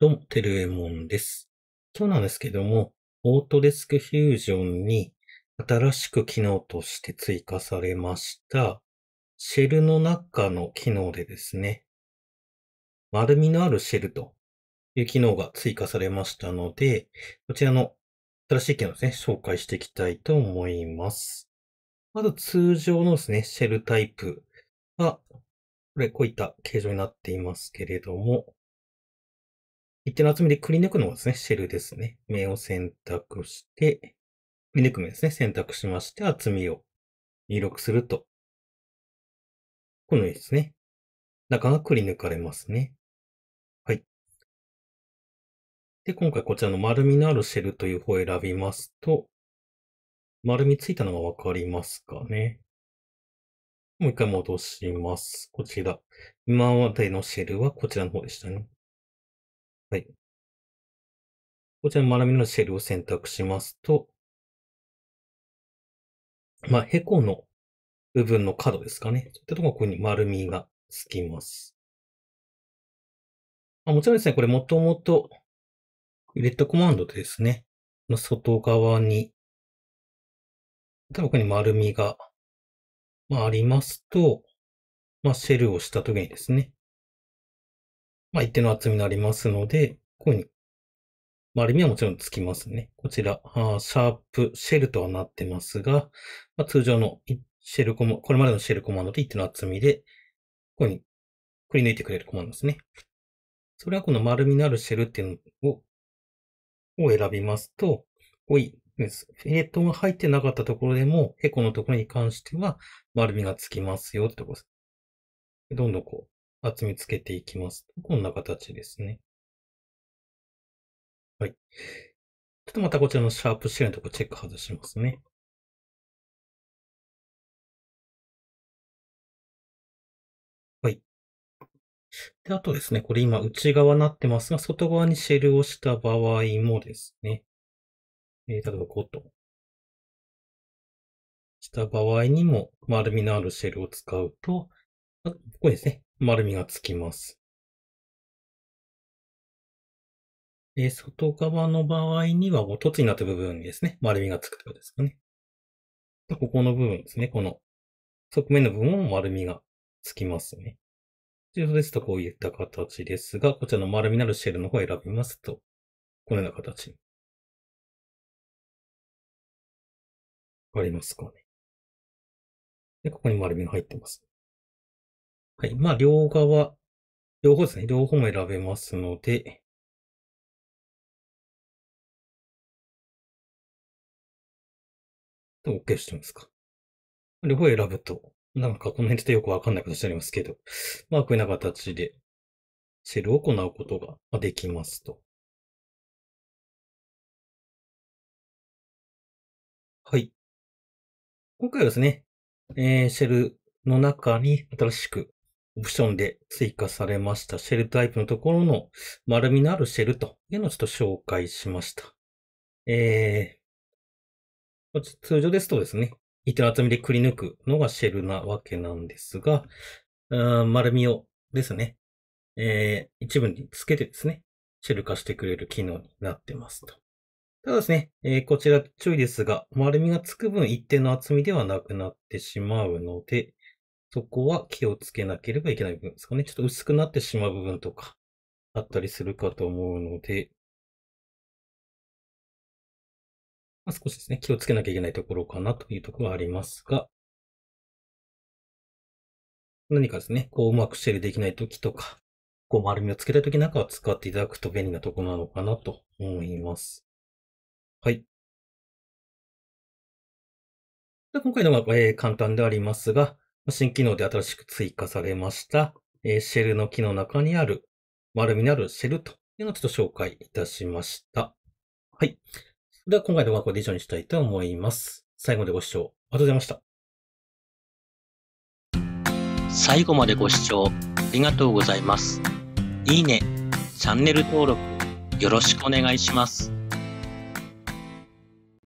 どうも、てるえもんです。今日なんですけども、オートデスクフュージョンに新しく機能として追加されました、シェルの中の機能でですね、丸みのあるシェルという機能が追加されましたので、こちらの新しい機能ですね、紹介していきたいと思います。まず通常のですね、シェルタイプは、これこういった形状になっていますけれども、一定の厚みでくり抜くのがですね、シェルですね。目を選択して、くり抜く目ですね、選択しまして、厚みを入力すると、このようにですね、中がくり抜かれますね。はい。で、今回こちらの丸みのあるシェルという方を選びますと、丸みついたのがわかりますかね。もう一回戻します。こちら。今までのシェルはこちらの方でしたね。はい。こちらの学びのシェルを選択しますと、まあ、ヘコの部分の角ですかね。そういったところここに丸みがつきます。あもちろんですね、これもともと、レッドコマンドでですね、の外側に、例えばここに丸みが、まあ、ありますと、まあ、シェルをしたときにですね、まあ、一定の厚みになりますので、こういうふうに、丸みはもちろんつきますね。こちら、あシャープシェルとはなってますが、まあ、通常のシェルコマ、これまでのシェルコマンドと一定の厚みで、こういうふうにくり抜いてくれるコマンドですね。それはこの丸みのあるシェルっていうのを、を選びますと、こういうです。フィレットが入ってなかったところでも、ヘコのところに関しては丸みがつきますよってところです。どんどんこう、厚みつけていきます。こんな形ですね。はい。ちょっとまたこちらのシャープシェアのとこチェック外しますね。はい。で、あとですね、これ今内側になってますが、外側にシェルをした場合もですね、えー、例えば5とした場合にも丸みのあるシェルを使うと、ここですね。丸みがつきます。で、外側の場合には、凸になった部分にですね、丸みがつくとことですかね。ここの部分ですね。この側面の部分も丸みがつきますね。そうですとこういった形ですが、こちらの丸みのあるシェルの方を選びますと、このような形。わかりますかね。で、ここに丸みが入ってます。はい。まあ、両側、両方ですね。両方も選べますので、OK してますか。両方選ぶと、なんかこの辺ってよくわかんない形になりますけど、まあ、こういうような形で、シェルを行うことができますと。はい。今回はですね、えー、シェルの中に新しくオプションで追加されましたシェルタイプのところの丸みのあるシェルというのをちょっと紹介しました。えー、通常ですとですね、定の厚みでくり抜くのがシェルなわけなんですが、丸みをですね、えー、一部につけてですね、シェル化してくれる機能になってますと。ただですね、えー、こちら注意ですが、丸みがつく分一定の厚みではなくなってしまうので、そこは気をつけなければいけない部分ですかね。ちょっと薄くなってしまう部分とか、あったりするかと思うので、まあ、少しですね、気をつけなきゃいけないところかなというところはありますが、何かですね、こううまくシェルできないときとか、こう丸みをつけたいときなんかは使っていただくと便利なところなのかなと思います。はい。今回のは、えー、簡単でありますが、新機能で新しく追加されました、えー、シェルの木の中にある丸みのあるシェルというのをちょっと紹介いたしました。はい。それでは今回の動画はこで以上にしたいと思います。最後までご視聴ありがとうございました。最後までご視聴ありがとうございます。いいね、チャンネル登録よろしくお願いします。